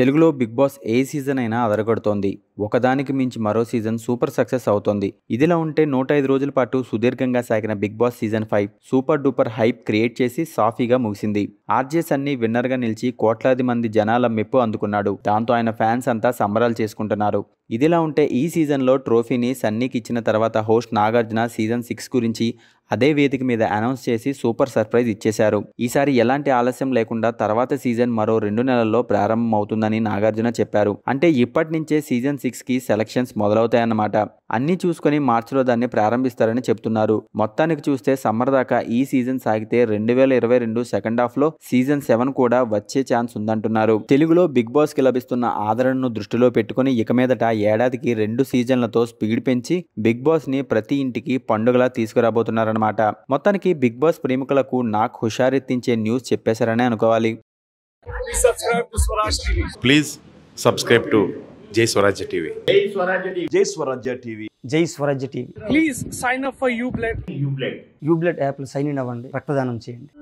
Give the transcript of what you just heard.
తెలుగులో big boss ఏ season అయినా అదరగడుతోంది ఒకదానికి మించి మరో సీజన్ సూపర్ సక్సెస్ అవుతోంది ఇదిలా ఉంటే నూట ఐదు రోజుల పాటు సుదీర్ఘంగా సాగిన Bigg Boss season five super duper hype create చేసి సాఫీగా ముగిసింది ఆర్జే సన్నీ విన్నర్గా నిలిచి కోట్లాది మంది జనాల మెప్పు అందుకున్నాడు దాంతో ఆయన ఫ్యాన్స్ అంతా సంబరాలు చేసుకుంటున్నారు ఇదిలా ఉంటే ఈ సీజన్లో ట్రోఫీని సన్నీకి ఇచ్చిన తర్వాత హోస్ట్ నాగార్జున సీజన్ సిక్స్ గురించి అదే వేదిక మీద అనౌన్స్ చేసి సూపర్ సర్ప్రైజ్ ఇచ్చేశారు ఈసారి ఎలాంటి ఆలస్యం లేకుండా తర్వాత సీజన్ మరో రెండు నెలల్లో ప్రారంభమవుతుందని ఉందని నాగార్జున చెప్పారు అంటే ఇప్పటి నుంచే సీజన్ సిక్స్కి సెలక్షన్స్ మొదలవుతాయన్నమాట అన్ని చూసుకుని మార్చిలో దాన్ని ప్రారంభిస్తారని చెప్తున్నారు మొత్తానికి చూస్తే సమ్మర్ దాకా ఈ సీజన్ సాగితే రెండు వేల ఇరవై రెండు సెకండ్ హాఫ్లో సీజన్ సెవెన్ కూడా వచ్చే ఛాన్స్ ఉందంటున్నారు తెలుగులో బిగ్ బాస్ కి లభిస్తున్న ఆదరణను దృష్టిలో పెట్టుకుని ఇక మీదట ఏడాదికి రెండు సీజన్లతో స్పీడ్ పెంచి బిగ్ బాస్ని ప్రతి ఇంటికి పండుగలా తీసుకురాబోతున్నారన్నమాట మొత్తానికి బిగ్ బాస్ ప్రేమికులకు నాకు హుషారెత్తించే న్యూస్ చెప్పేశారనే అనుకోవాలి ప్లీజ్ సబ్స్క్రైబ్ టు జై స్వరాజ్ టీవీ జై స్వరాజ్ టీవీ జై Swarajya TV please sign up for you blood you blood you blood app sign in అవ్వండి రక్తదానం చేయండి